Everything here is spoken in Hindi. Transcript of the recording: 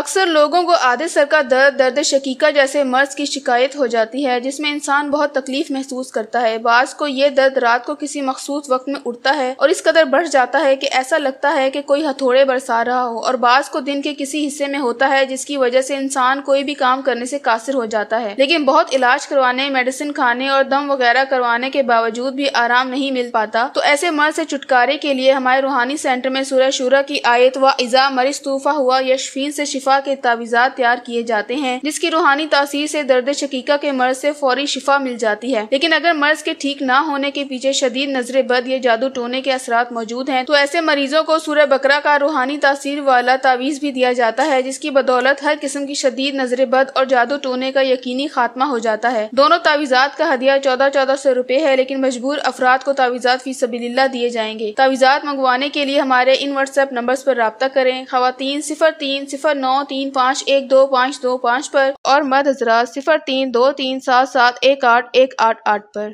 अक्सर लोगों को आधे सर का दर्द दर्द शकीका जैसे मर्ज की शिकायत हो जाती है जिसमें इंसान बहुत तकलीफ महसूस करता है बाज को यह दर्द रात को किसी मखसूस वक्त में उठता है और इस कदर बढ़ जाता है कि ऐसा लगता है कि कोई हथौड़े बरसा रहा हो और बाज को दिन के किसी हिस्से में होता है जिसकी वजह से इंसान कोई भी काम करने से कासिर हो जाता है लेकिन बहुत इलाज करवाने मेडिसिन खाने और दम वगैरह करवाने के बावजूद भी आराम नहीं मिल पाता तो ऐसे मर्ज से छुटकारे के लिए हमारे रूहानी सेंटर में सुरह शुरा की आयत व इजा मरीज तूफा हुआ यशफीन से शिफा शिफा के तावीज़ा तैयार किए जाते हैं जिसकी रूहानी तासीर से दर्द शकीका के मर्ज से फौरी शिफा मिल जाती है लेकिन अगर मर्ज के ठीक न होने के पीछे शदीद नजर बद या जादू टोने के असरा मौजूद हैं तो ऐसे मरीजों को सूर्य बकरा का रूहानी तासीर वाला तावीज़ भी दिया जाता है जिसकी बदौलत हर किस्म की शदीद नजर बद और जादू टोने का यकीनी खात्मा हो जाता है दोनों तावीज़ा का हदिया चौदह चौदह सौ रुपए है लेकिन मजबूर अफराद को तावीज़ा फी सबील्ला दिए जाएंगे तावीज़ा मंगवाने के लिए हमारे इन व्हाट्सएप नंबर पर रबता करें खातन सिफर तीन सिफर नौ नौ तीन पाँच एक दो पाँच दो पाँच पर और मद हजरा सिफर तीन दो तीन सात सात एक आठ एक आठ आठ पर